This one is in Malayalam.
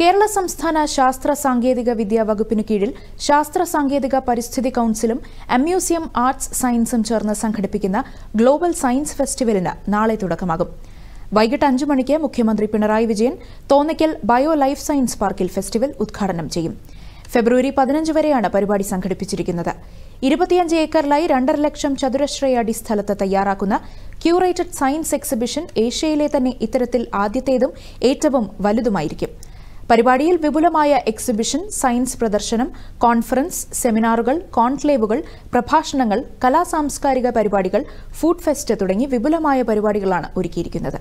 കേരള സംസ്ഥാന ശാസ്ത്ര സാങ്കേതിക വിദ്യാ വകുപ്പിനു കീഴിൽ ശാസ്ത്ര സാങ്കേതിക പരിസ്ഥിതി കൌൺസിലും അമ്യൂസിയം ആർട്സ് സയൻസും ചേർന്ന് സംഘടിപ്പിക്കുന്ന ഗ്ലോബൽ സയൻസ് ഫെസ്റ്റിവലിന് നാളെ തുടക്കമാകും വൈകിട്ട് അഞ്ചു മണിക്ക് മുഖ്യമന്ത്രി Pinarayi Vijayan Thonnakkal bio life science പാർക്കിൽ ഫെസ്റ്റിവൽ ഉദ്ഘാടനം ചെയ്യും ഫെബ്രുവരി പതിനഞ്ച് വരെയാണ് പരിപാടി സംഘടിപ്പിച്ചിരിക്കുന്നത് ഇരുപത്തിയഞ്ച് ഏക്കറിലായി രണ്ടര ലക്ഷം ചതുരശ്രയടി സ്ഥലത്ത് തയ്യാറാക്കുന്ന ക്യൂറേറ്റഡ് സയൻസ് എക്സിബിഷൻ ഏഷ്യയിലെ തന്നെ ഇത്തരത്തിൽ ആദ്യത്തേതും ഏറ്റവും വലുതുമായിരിക്കും പരിപാടിയിൽ വിപുലമായ എക്സിബിഷൻ സയൻസ് പ്രദർശനം കോൺഫറൻസ് സെമിനാറുകൾ കോൺക്ലേവുകൾ പ്രഭാഷണങ്ങൾ കലാസാംസ്കാരിക പരിപാടികൾ ഫുഡ് ഫെസ്റ്റ് തുടങ്ങി വിപുലമായ പരിപാടികളാണ് ഒരുക്കിയിരിക്കുന്നത്